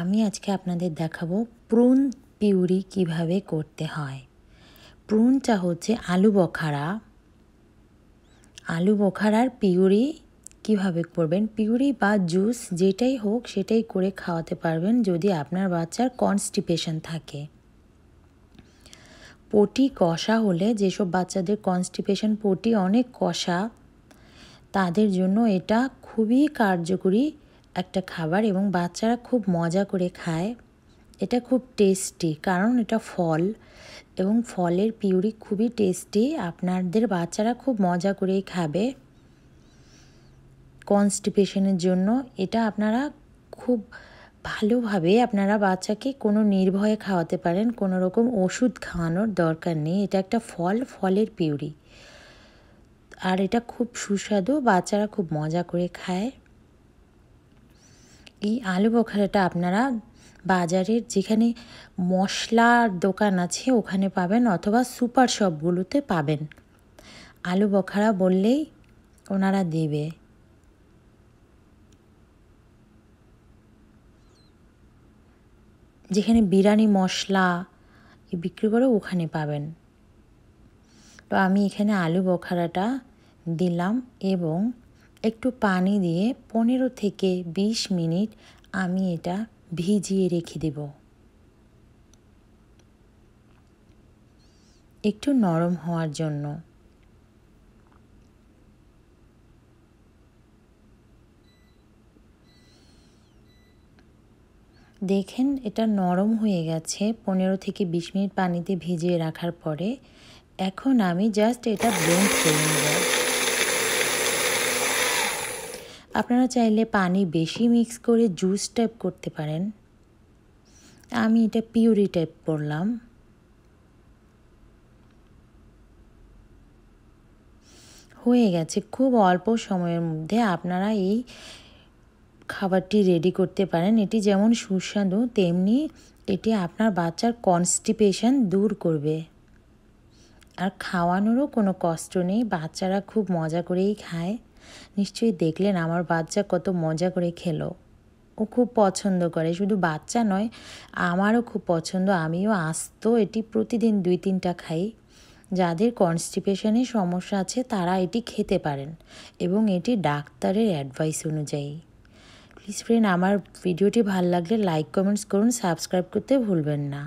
আমি আজকে আপনাদের দেখাবো প্রুন পিউরি কিভাবে করতে হয় প্রুনটা হচ্ছে আলু বখারা আলু বখারার পিউরি কিভাবে করবেন পিউরি বা জুস যেটাই হোক সেটাই করে খাওয়াতে পারবেন যদি আপনার বাচ্চার কনস্টিপেশন থাকে পটি কষা হলে যেসব বাচ্চাদের কনস্টিপেশন পটি অনেক কষা তাদের জন্য এটা খুবই কার্যকরী একটা খাবার এবং বাচ্চারা খুব মজা করে খায় এটা খুব টেস্টি কারণ এটা ফল এবং ফলের পিউরি খুবই টেস্টি আপনাদের বাচ্চারা খুব মজা করেই খাবে কনস্টিপেশনের জন্য এটা আপনারা খুব ভালোভাবে আপনারা বাচ্চাকে কোনো নির্ভয়ে খাওয়াতে পারেন কোনো রকম ওষুধ খাওয়ানোর দরকার নেই এটা একটা ফল ফলের পিউরি আর এটা খুব সুস্বাদু বাচ্চারা খুব মজা করে খায় এই আলু বোখারাটা আপনারা বাজারের যেখানে মশলার দোকান আছে ওখানে পাবেন অথবা সুপার শপগুলোতে পাবেন আলু বখারা বললেই ওনারা দেবে যেখানে বিরিয়ানি মশলা বিক্রি করে ওখানে পাবেন তো আমি এখানে আলু বখারাটা দিলাম এবং একটু পানি দিয়ে পনেরো থেকে ২০ মিনিট আমি এটা ভিজিয়ে রেখে দেব একটু নরম হওয়ার জন্য দেখেন এটা নরম হয়ে গেছে পনেরো থেকে ২০ মিনিট পানিতে ভিজিয়ে রাখার পরে এখন আমি জাস্ট এটা ব্লেন্ড করে নেব আপনারা চাইলে পানি বেশি মিক্স করে জুস টাইপ করতে পারেন আমি এটা পিউরি টাইপ করলাম হয়ে গেছে খুব অল্প সময়ের মধ্যে আপনারা এই খাবারটি রেডি করতে পারেন এটি যেমন সুস্বাদু তেমনি এটি আপনার বাচ্চার কনস্টিপেশন দূর করবে আর খাওয়ানোরও কোনো কষ্ট নেই বাচ্চারা খুব মজা করেই খায় নিশ্চয়ই দেখলেন আমার বাচ্চা কত মজা করে খেলো ও খুব পছন্দ করে শুধু বাচ্চা নয় আমারও খুব পছন্দ আমিও আস্ত এটি প্রতিদিন দুই তিনটা খাই যাদের কনস্টিপেশনের সমস্যা আছে তারা এটি খেতে পারেন এবং এটি ডাক্তারের অ্যাডভাইস অনুযায়ী প্লিজ ফ্রেন্ড আমার ভিডিওটি ভাল লাগলে লাইক কমেন্টস করুন সাবস্ক্রাইব করতে ভুলবেন না